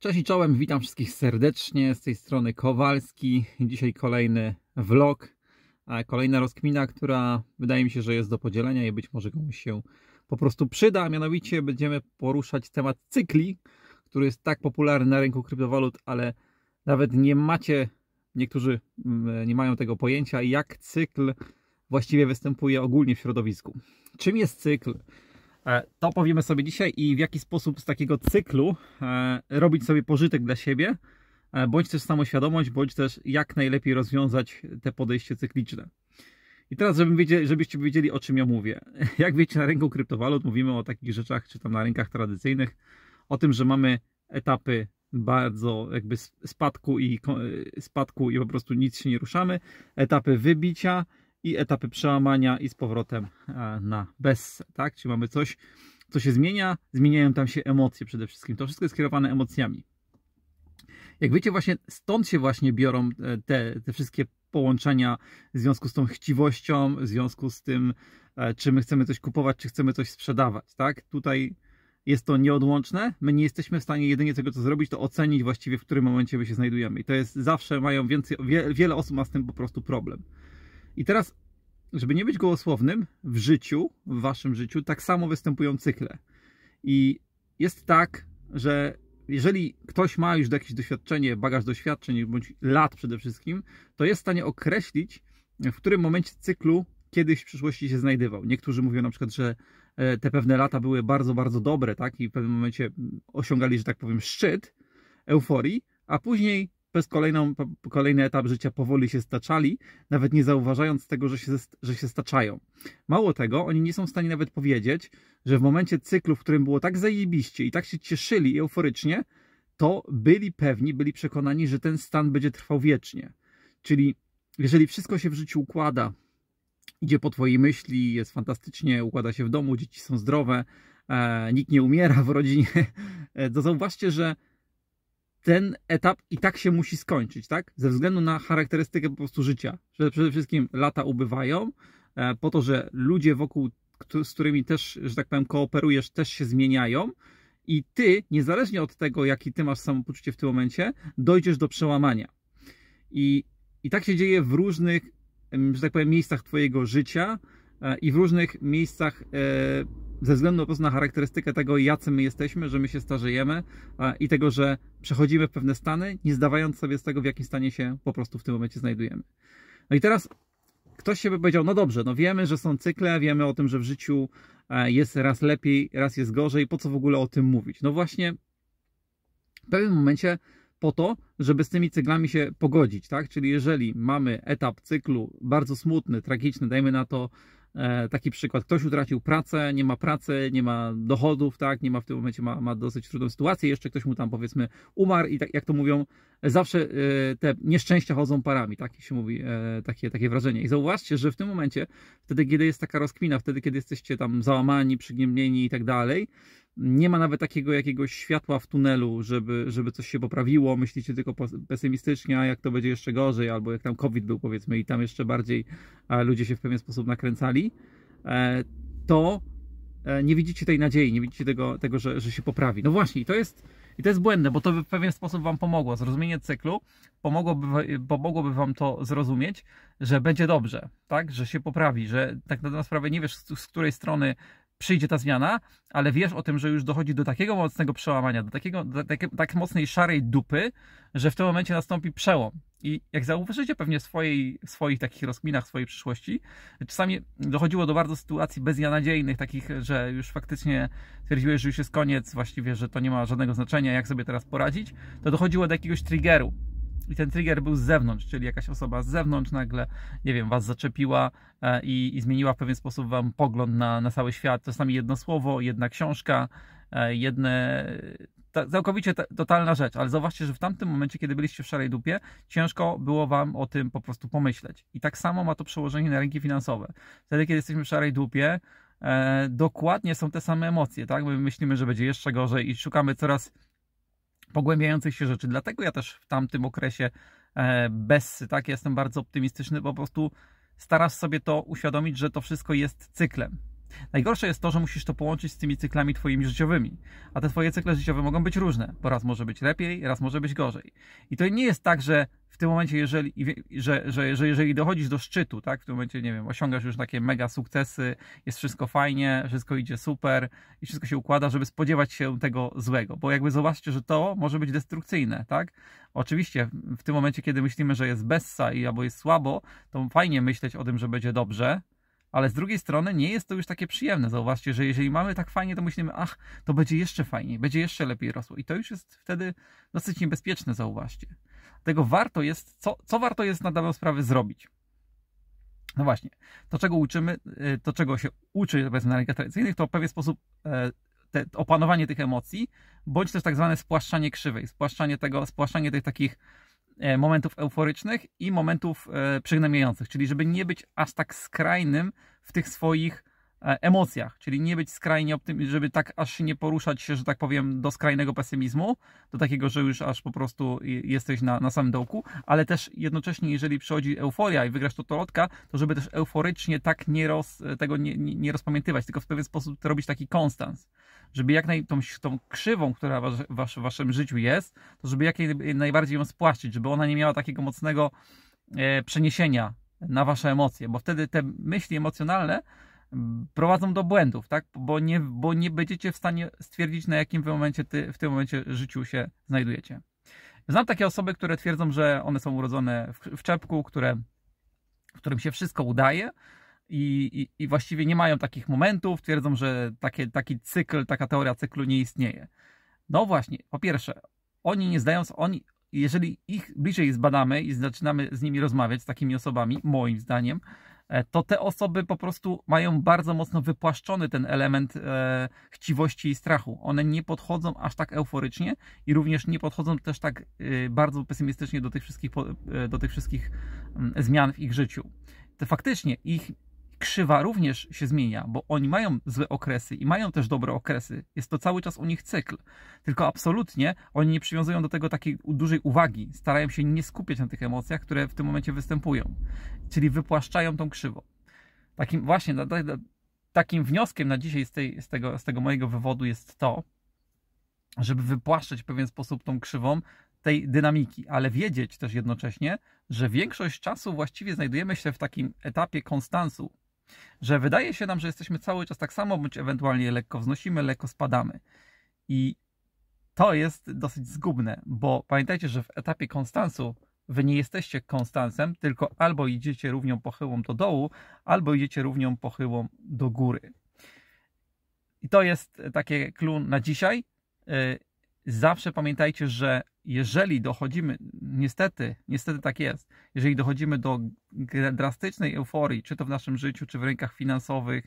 Cześć i czołem, witam wszystkich serdecznie, z tej strony Kowalski. Dzisiaj kolejny vlog, kolejna rozkmina, która wydaje mi się, że jest do podzielenia i być może komuś się po prostu przyda. Mianowicie będziemy poruszać temat cykli, który jest tak popularny na rynku kryptowalut, ale nawet nie macie, niektórzy mm, nie mają tego pojęcia, jak cykl właściwie występuje ogólnie w środowisku. Czym jest cykl? E, to powiemy sobie dzisiaj i w jaki sposób z takiego cyklu e, robić sobie pożytek dla siebie, e, bądź też samoświadomość, bądź też jak najlepiej rozwiązać te podejście cykliczne. I teraz, żebym wiedzieli, żebyście wiedzieli, o czym ja mówię. Jak wiecie, na rynku kryptowalut mówimy o takich rzeczach, czy tam na rynkach tradycyjnych, o tym, że mamy etapy bardzo jakby spadku i, spadku i po prostu nic się nie ruszamy, etapy wybicia, i etapy przełamania i z powrotem e, na bez, tak? Czyli mamy coś, co się zmienia, zmieniają tam się emocje przede wszystkim. To wszystko jest kierowane emocjami. Jak wiecie, właśnie stąd się właśnie biorą e, te, te wszystkie połączenia w związku z tą chciwością, w związku z tym, e, czy my chcemy coś kupować, czy chcemy coś sprzedawać, tak? Tutaj jest to nieodłączne. My nie jesteśmy w stanie jedynie tego, co zrobić, to ocenić właściwie, w którym momencie my się znajdujemy. I to jest zawsze, mają więcej, wiele osób ma z tym po prostu problem. I teraz, żeby nie być gołosłownym, w życiu, w waszym życiu, tak samo występują cykle. I jest tak, że jeżeli ktoś ma już jakieś doświadczenie, bagaż doświadczeń, bądź lat przede wszystkim, to jest w stanie określić, w którym momencie cyklu kiedyś w przyszłości się znajdował. Niektórzy mówią na przykład, że e, te pewne lata były bardzo, bardzo dobre, tak? I w pewnym momencie osiągali, że tak powiem, szczyt euforii, a później przez kolejną, kolejny etap życia powoli się staczali, nawet nie zauważając tego, że się, że się staczają. Mało tego, oni nie są w stanie nawet powiedzieć, że w momencie cyklu, w którym było tak zajebiście i tak się cieszyli euforycznie, to byli pewni, byli przekonani, że ten stan będzie trwał wiecznie. Czyli jeżeli wszystko się w życiu układa, idzie po twojej myśli, jest fantastycznie, układa się w domu, dzieci są zdrowe, e, nikt nie umiera w rodzinie, to zauważcie, że ten etap i tak się musi skończyć, tak? Ze względu na charakterystykę po prostu życia, że przede wszystkim lata ubywają, e, po to, że ludzie wokół, z którymi też, że tak powiem, kooperujesz, też się zmieniają i ty, niezależnie od tego, jaki ty masz samopoczucie w tym momencie, dojdziesz do przełamania. I, i tak się dzieje w różnych, że tak powiem, miejscach twojego życia e, i w różnych miejscach e, ze względu na charakterystykę tego, jacy my jesteśmy, że my się starzejemy i tego, że przechodzimy w pewne stany, nie zdawając sobie z tego, w jakim stanie się po prostu w tym momencie znajdujemy. No i teraz ktoś się by powiedział, no dobrze, no wiemy, że są cykle, wiemy o tym, że w życiu e, jest raz lepiej, raz jest gorzej, po co w ogóle o tym mówić? No właśnie w pewnym momencie po to, żeby z tymi cyklami się pogodzić, tak? Czyli jeżeli mamy etap cyklu bardzo smutny, tragiczny, dajmy na to E, taki przykład, ktoś utracił pracę, nie ma pracy, nie ma dochodów, tak, nie ma w tym momencie, ma, ma dosyć trudną sytuację, jeszcze ktoś mu tam powiedzmy umarł i tak jak to mówią, zawsze e, te nieszczęścia chodzą parami, tak się mówi, e, takie, takie wrażenie. I zauważcie, że w tym momencie, wtedy kiedy jest taka rozkmina, wtedy kiedy jesteście tam załamani, przygniemnieni i tak dalej, nie ma nawet takiego jakiegoś światła w tunelu, żeby, żeby coś się poprawiło. Myślicie tylko pesymistycznie, a jak to będzie jeszcze gorzej, albo jak tam COVID był, powiedzmy, i tam jeszcze bardziej e, ludzie się w pewien sposób nakręcali. E, to e, nie widzicie tej nadziei, nie widzicie tego, tego że, że się poprawi. No właśnie, i to jest, i to jest błędne, bo to w pewien sposób Wam pomogło. Zrozumienie cyklu pomogłoby, pomogłoby Wam to zrozumieć, że będzie dobrze, tak? że się poprawi, że tak na sprawę nie wiesz, z, z której strony przyjdzie ta zmiana, ale wiesz o tym, że już dochodzi do takiego mocnego przełamania, do, takiego, do tak, tak mocnej szarej dupy, że w tym momencie nastąpi przełom. I jak zauważycie pewnie w, swojej, w swoich takich rozkminach, w swojej przyszłości, czasami dochodziło do bardzo sytuacji beznadziejnych, takich, że już faktycznie twierdziłeś, że już jest koniec, właściwie, że to nie ma żadnego znaczenia, jak sobie teraz poradzić, to dochodziło do jakiegoś triggeru, i ten trigger był z zewnątrz, czyli jakaś osoba z zewnątrz nagle, nie wiem, was zaczepiła e, i, i zmieniła w pewien sposób wam pogląd na, na cały świat. Czasami jedno słowo, jedna książka, e, jedne ta, całkowicie ta, totalna rzecz, ale zauważcie, że w tamtym momencie, kiedy byliście w szarej dupie, ciężko było wam o tym po prostu pomyśleć. I tak samo ma to przełożenie na rynki finansowe. Wtedy, kiedy jesteśmy w szarej dupie, e, dokładnie są te same emocje, tak? My myślimy, że będzie jeszcze gorzej i szukamy coraz pogłębiających się rzeczy. Dlatego ja też w tamtym okresie e, bez, tak, jestem bardzo optymistyczny, po prostu starasz sobie to uświadomić, że to wszystko jest cyklem. Najgorsze jest to, że musisz to połączyć z tymi cyklami twoimi życiowymi, a te twoje cykle życiowe mogą być różne, bo raz może być lepiej, raz może być gorzej. I to nie jest tak, że w tym momencie, jeżeli, że, że, że jeżeli dochodzisz do szczytu, tak, w tym momencie, nie wiem, osiągasz już takie mega sukcesy, jest wszystko fajnie, wszystko idzie super i wszystko się układa, żeby spodziewać się tego złego, bo jakby zobaczcie, że to może być destrukcyjne, tak? Oczywiście w tym momencie, kiedy myślimy, że jest bessa i albo jest słabo, to fajnie myśleć o tym, że będzie dobrze, ale z drugiej strony nie jest to już takie przyjemne. Zauważcie, że jeżeli mamy tak fajnie, to myślimy, ach, to będzie jeszcze fajniej, będzie jeszcze lepiej rosło. I to już jest wtedy dosyć niebezpieczne, zauważcie. Dlatego warto jest, co, co warto jest na daną sprawę zrobić. No właśnie, to czego uczymy, y, to czego się uczy powiedzmy na tradycyjnych, to w pewien sposób e, te, opanowanie tych emocji, bądź też tak zwane spłaszczanie krzywej, spłaszczanie tego, spłaszczanie tych takich E, momentów euforycznych i momentów e, przygnębiających, czyli żeby nie być aż tak skrajnym w tych swoich e, emocjach, czyli nie być skrajnie optymistycznym, żeby tak aż nie poruszać się, że tak powiem, do skrajnego pesymizmu, do takiego, że już aż po prostu jesteś na, na samym dołku, ale też jednocześnie, jeżeli przychodzi euforia i wygrasz totolotka, to żeby też euforycznie tak nie roz, tego nie, nie, nie rozpamiętywać, tylko w pewien sposób robić taki konstans żeby jak naj, tą, tą krzywą, która w waszym życiu jest, to żeby jak najbardziej ją spłaszczyć, żeby ona nie miała takiego mocnego e, przeniesienia na wasze emocje, bo wtedy te myśli emocjonalne prowadzą do błędów, tak? Bo nie, bo nie będziecie w stanie stwierdzić, na jakim wy momencie ty, w tym momencie życiu się znajdujecie. Znam takie osoby, które twierdzą, że one są urodzone w, w czepku, które, w którym się wszystko udaje, i, i, właściwie nie mają takich momentów, twierdzą, że takie, taki cykl, taka teoria cyklu nie istnieje. No właśnie, po pierwsze, oni nie zdają, oni, jeżeli ich bliżej zbadamy i zaczynamy z nimi rozmawiać, z takimi osobami, moim zdaniem, e, to te osoby po prostu mają bardzo mocno wypłaszczony ten element e, chciwości i strachu. One nie podchodzą aż tak euforycznie i również nie podchodzą też tak e, bardzo pesymistycznie do tych wszystkich, e, do tych wszystkich mm, zmian w ich życiu. To faktycznie ich krzywa również się zmienia, bo oni mają złe okresy i mają też dobre okresy. Jest to cały czas u nich cykl. Tylko absolutnie oni nie przywiązują do tego takiej dużej uwagi. Starają się nie skupiać na tych emocjach, które w tym momencie występują. Czyli wypłaszczają tą krzywą. Takim właśnie, takim wnioskiem na dzisiaj z, tej, z, tego, z tego mojego wywodu jest to, żeby wypłaszczać w pewien sposób tą krzywą tej dynamiki, ale wiedzieć też jednocześnie, że większość czasu właściwie znajdujemy się w takim etapie konstansu, że wydaje się nam, że jesteśmy cały czas tak samo, bądź ewentualnie lekko wznosimy, lekko spadamy. I to jest dosyć zgubne, bo pamiętajcie, że w etapie konstansu wy nie jesteście konstansem, tylko albo idziecie równią pochyłą do dołu, albo idziecie równią pochyłą do góry. I to jest takie clue na dzisiaj. Y, Zawsze pamiętajcie, że jeżeli dochodzimy, niestety, niestety tak jest, jeżeli dochodzimy do drastycznej euforii, czy to w naszym życiu, czy w rynkach finansowych,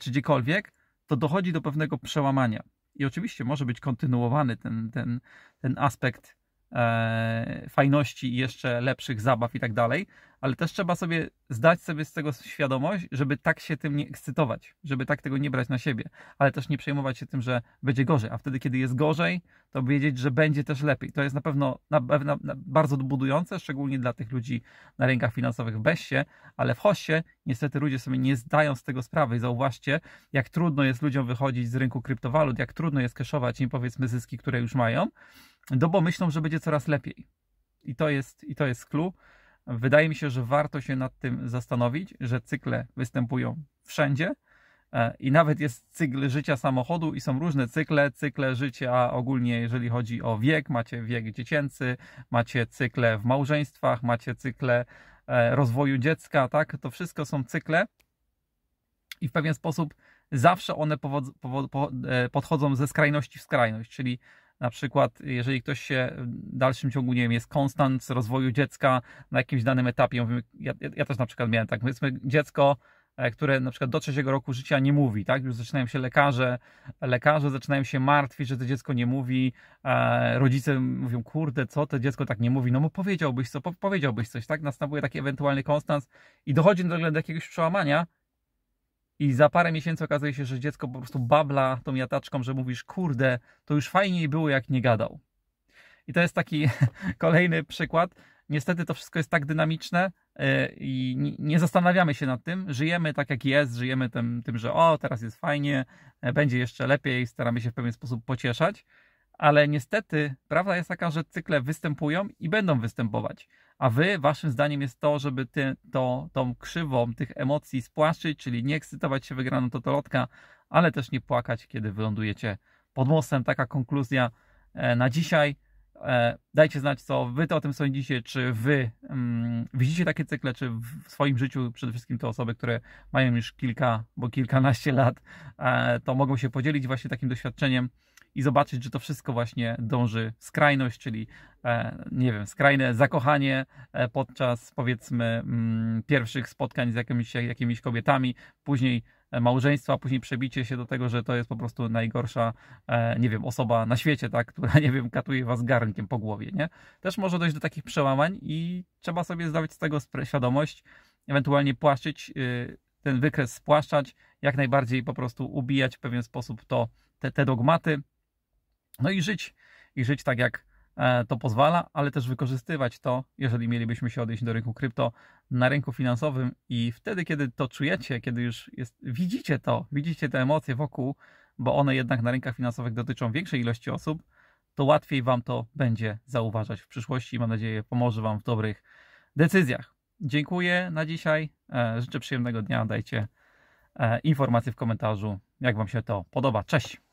czy gdziekolwiek, to dochodzi do pewnego przełamania. I oczywiście może być kontynuowany ten, ten, ten aspekt e, fajności i jeszcze lepszych zabaw i tak dalej, ale też trzeba sobie zdać sobie z tego świadomość, żeby tak się tym nie ekscytować, żeby tak tego nie brać na siebie, ale też nie przejmować się tym, że będzie gorzej, a wtedy, kiedy jest gorzej, to wiedzieć, że będzie też lepiej. To jest na pewno na, na, na bardzo budujące, szczególnie dla tych ludzi na rynkach finansowych w Bessie, ale w Hossie niestety ludzie sobie nie zdają z tego sprawy i zauważcie, jak trudno jest ludziom wychodzić z rynku kryptowalut, jak trudno jest kaszować im powiedzmy zyski, które już mają, no bo myślą, że będzie coraz lepiej. I to jest, i to jest clue. Wydaje mi się, że warto się nad tym zastanowić, że cykle występują wszędzie e, i nawet jest cykl życia samochodu i są różne cykle, cykle życia ogólnie, jeżeli chodzi o wiek, macie wiek dziecięcy, macie cykle w małżeństwach, macie cykle e, rozwoju dziecka, tak? To wszystko są cykle i w pewien sposób zawsze one e, podchodzą ze skrajności w skrajność, czyli na przykład jeżeli ktoś się w dalszym ciągu, nie wiem, jest konstant rozwoju dziecka na jakimś danym etapie, mówimy, ja, ja, też na przykład miałem tak, powiedzmy dziecko, e, które na przykład do trzeciego roku życia nie mówi, tak? Już zaczynają się lekarze, lekarze zaczynają się martwić, że to dziecko nie mówi, e, rodzice mówią, kurde, co to dziecko tak nie mówi, no bo powiedziałbyś co, powiedziałbyś coś, tak? Następuje taki ewentualny konstans i dochodzi do, do jakiegoś przełamania, i za parę miesięcy okazuje się, że dziecko po prostu babla tą jataczką, że mówisz, kurde, to już fajniej było, jak nie gadał. I to jest taki kolejny przykład. Niestety to wszystko jest tak dynamiczne e, i nie zastanawiamy się nad tym. Żyjemy tak, jak jest, żyjemy tym, tym że o, teraz jest fajnie, e, będzie jeszcze lepiej, staramy się w pewien sposób pocieszać ale niestety prawda jest taka, że cykle występują i będą występować. A wy, waszym zdaniem jest to, żeby ty, to, tą krzywą tych emocji spłaszczyć, czyli nie ekscytować się wygraną totolotka, ale też nie płakać, kiedy wylądujecie pod mostem. Taka konkluzja e, na dzisiaj. E, dajcie znać, co wy o tym sądzicie, czy wy mm, widzicie takie cykle, czy w swoim życiu przede wszystkim te osoby, które mają już kilka, bo kilkanaście lat, e, to mogą się podzielić właśnie takim doświadczeniem i zobaczyć, że to wszystko właśnie dąży skrajność, czyli e, nie wiem, skrajne zakochanie podczas powiedzmy mm, pierwszych spotkań z jakimiś, jakimiś kobietami, później E, małżeństwa, a później przebicie się do tego, że to jest po prostu najgorsza, e, nie wiem, osoba na świecie, tak, która, nie wiem, katuje was garnkiem po głowie, nie? Też może dojść do takich przełamań i trzeba sobie zdawać z tego świadomość, ewentualnie płaszczyć, y, ten wykres spłaszczać, jak najbardziej po prostu ubijać w pewien sposób to, te, te dogmaty, no i żyć, i żyć tak jak E, to pozwala, ale też wykorzystywać to, jeżeli mielibyśmy się odejść do rynku krypto, na rynku finansowym i wtedy, kiedy to czujecie, kiedy już jest, widzicie to, widzicie te emocje wokół, bo one jednak na rynkach finansowych dotyczą większej ilości osób, to łatwiej Wam to będzie zauważać w przyszłości i mam nadzieję pomoże Wam w dobrych decyzjach. Dziękuję na dzisiaj. E, życzę przyjemnego dnia. Dajcie e, informacje w komentarzu, jak Wam się to podoba. Cześć!